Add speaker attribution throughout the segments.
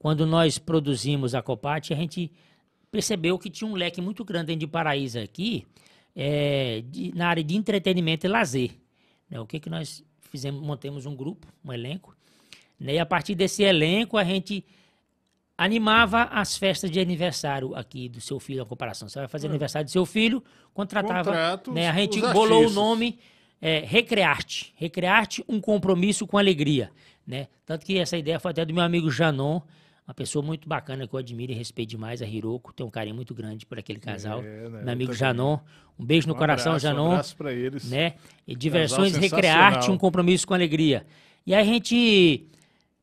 Speaker 1: Quando nós produzimos a Copate, a gente percebeu que tinha um leque muito grande de paraíso aqui, é, de, na área de entretenimento e lazer. Né? O que, que nós fizemos? Montamos um grupo, um elenco, né? e a partir desse elenco a gente animava as festas de aniversário aqui do seu filho, a comparação. Você vai fazer é. aniversário do seu filho, contratava. né? A gente bolou artistas. o nome é, Recrearte. Recrearte um compromisso com alegria. Né? Tanto que essa ideia foi até do meu amigo Janon, uma pessoa muito bacana que eu admiro e respeito demais, a Hiroko. tem um carinho muito grande por aquele casal. É, né? Meu amigo Janon. Um beijo no um coração, abraço, Janon. Um abraço para eles. Né? E diversões, Recrearte, um compromisso com alegria. E a gente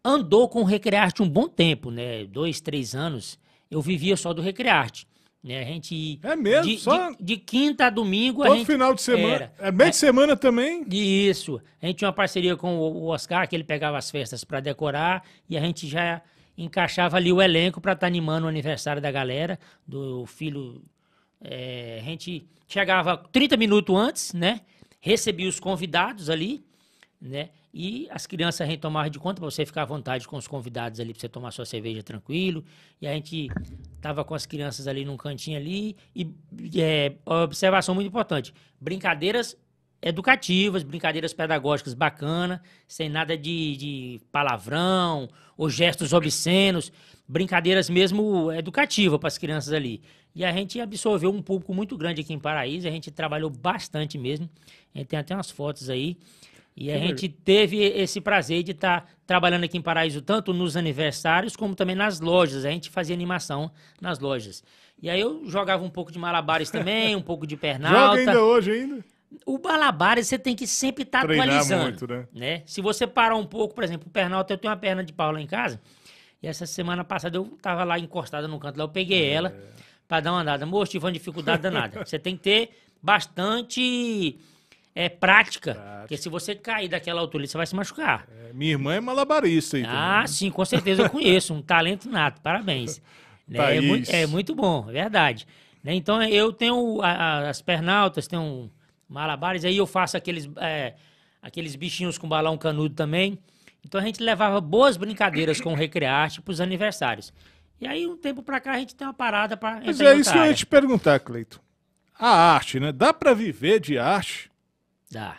Speaker 1: andou com o Recrearte um bom tempo, né? Dois, três anos. Eu vivia só do Recrearte. Né? A gente. É mesmo? De, só... de, de quinta a domingo. Todo a gente, final de semana. Era, é meio de é. semana também? Isso. A gente tinha uma parceria com o Oscar, que ele pegava as festas para decorar e a gente já encaixava ali o elenco para estar tá animando o aniversário da galera, do filho. É, a gente chegava 30 minutos antes, né? Recebia os convidados ali, né? E as crianças a gente tomava de conta para você ficar à vontade com os convidados ali, para você tomar sua cerveja tranquilo. E a gente tava com as crianças ali num cantinho ali. E é, observação muito importante: brincadeiras educativas, brincadeiras pedagógicas bacana, sem nada de, de palavrão ou gestos obscenos, brincadeiras mesmo educativas para as crianças ali. E a gente absorveu um público muito grande aqui em Paraíso, a gente trabalhou bastante mesmo, a gente tem até umas fotos aí. E a gente teve esse prazer de estar tá trabalhando aqui em Paraíso, tanto nos aniversários como também nas lojas. A gente fazia animação nas lojas. E aí eu jogava um pouco de malabares também, um pouco de pernalta. Joga ainda hoje ainda? O Balabares você tem que sempre estar tá atualizando. Muito, né? né? Se você parar um pouco, por exemplo, o Pernalta, eu tenho uma perna de pau lá em casa. E essa semana passada eu tava lá encostada no canto lá, eu peguei é. ela para dar uma andada. Moço, tive uma dificuldade danada. você tem que ter bastante é, prática, prática. Porque se você cair daquela altura, você vai se machucar. É, minha irmã é malabarista Ah, né? sim, com certeza eu conheço. Um talento nato, parabéns. né? é, muito, é, muito bom, é verdade. Né? Então eu tenho a, a, as pernaltas, tenho malabares. Aí eu faço aqueles, é, aqueles bichinhos com balão canudo também. Então a gente levava boas brincadeiras com o Recrearte para os aniversários. E aí, um tempo para cá, a gente tem uma parada para. Mas é isso que eu ia te perguntar, Cleito. A arte, né? Dá para viver de arte? Dá.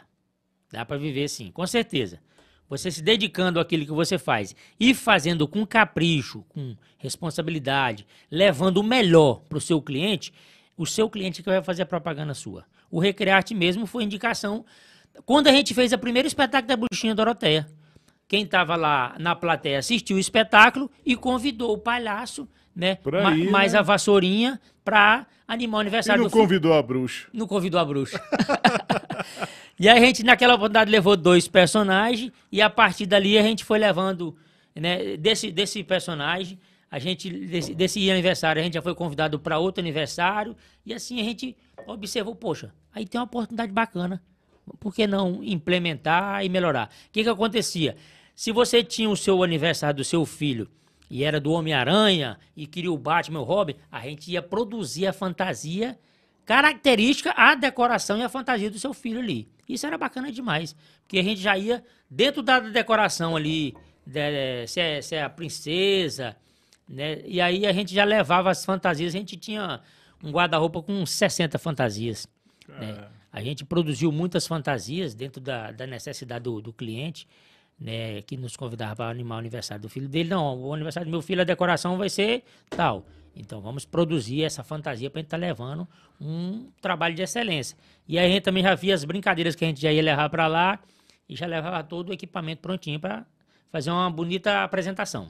Speaker 1: Dá para viver sim, com certeza. Você se dedicando àquilo que você faz e fazendo com capricho, com responsabilidade, levando o melhor para o seu cliente, o seu cliente que vai fazer a propaganda sua. O Recrearte mesmo foi indicação. Quando a gente fez o primeiro espetáculo da Buchinha Doroteia, quem estava lá na plateia assistiu o espetáculo e convidou o palhaço, né? Ma mais né? a vassourinha para animar o aniversário e não do convidou filho. a bruxa. Não convidou a bruxa. e a gente, naquela oportunidade, levou dois personagens e a partir dali a gente foi levando né, desse, desse personagem a gente desse, desse aniversário a gente já foi convidado para outro aniversário e assim a gente observou, poxa, aí tem uma oportunidade bacana. Por que não implementar e melhorar? O que que acontecia? Se você tinha o seu aniversário do seu filho e era do Homem-Aranha e queria o Batman, o Robin, a gente ia produzir a fantasia característica a decoração e a fantasia do seu filho ali. Isso era bacana demais, porque a gente já ia dentro da decoração ali, de, se, é, se é a princesa, né? E aí a gente já levava as fantasias, a gente tinha um guarda-roupa com 60 fantasias. Né? É. Né? A gente produziu muitas fantasias dentro da, da necessidade do, do cliente, né? que nos convidava para animar o aniversário do filho dele. Não, o aniversário do meu filho, a decoração vai ser tal. Então vamos produzir essa fantasia para a gente estar tá levando um trabalho de excelência. E aí a gente também já via as brincadeiras que a gente já ia levar para lá e já levava todo o equipamento prontinho para fazer uma bonita apresentação.